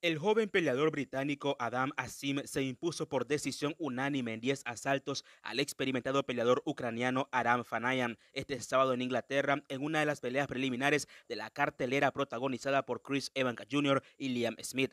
El joven peleador británico Adam Asim se impuso por decisión unánime en 10 asaltos al experimentado peleador ucraniano Aram Fanayan este sábado en Inglaterra en una de las peleas preliminares de la cartelera protagonizada por Chris Evans Jr. y Liam Smith.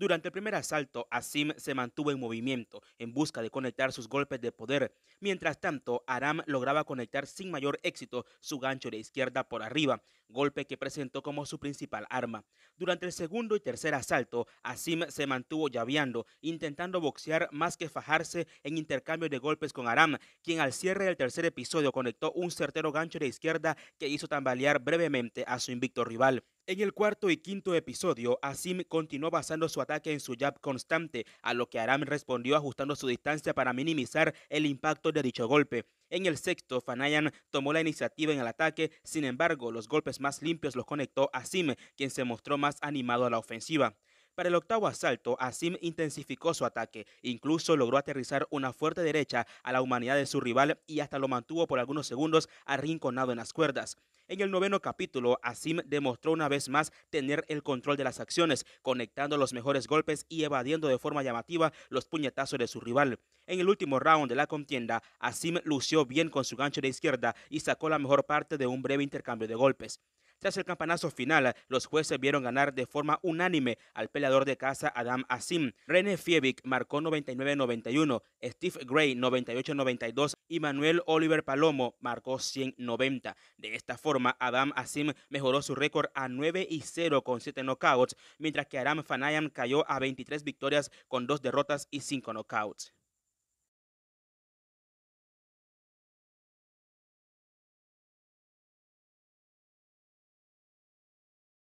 Durante el primer asalto, Asim se mantuvo en movimiento en busca de conectar sus golpes de poder. Mientras tanto, Aram lograba conectar sin mayor éxito su gancho de izquierda por arriba, golpe que presentó como su principal arma. Durante el segundo y tercer asalto, Asim se mantuvo llaveando, intentando boxear más que fajarse en intercambio de golpes con Aram, quien al cierre del tercer episodio conectó un certero gancho de izquierda que hizo tambalear brevemente a su invicto rival. En el cuarto y quinto episodio, Asim continuó basando su ataque en su jab constante, a lo que Aram respondió ajustando su distancia para minimizar el impacto de dicho golpe. En el sexto, Fanayan tomó la iniciativa en el ataque, sin embargo, los golpes más limpios los conectó Asim, quien se mostró más animado a la ofensiva. Para el octavo asalto, Asim intensificó su ataque, incluso logró aterrizar una fuerte derecha a la humanidad de su rival y hasta lo mantuvo por algunos segundos arrinconado en las cuerdas. En el noveno capítulo, Asim demostró una vez más tener el control de las acciones, conectando los mejores golpes y evadiendo de forma llamativa los puñetazos de su rival. En el último round de la contienda, Asim lució bien con su gancho de izquierda y sacó la mejor parte de un breve intercambio de golpes. Tras el campanazo final, los jueces vieron ganar de forma unánime al peleador de casa Adam Asim. René Fievic marcó 99-91, Steve Gray 98-92 y Manuel Oliver Palomo marcó 190. De esta forma, Adam Asim mejoró su récord a 9 y 0 con 7 knockouts, mientras que Aram Fanayan cayó a 23 victorias con 2 derrotas y 5 knockouts.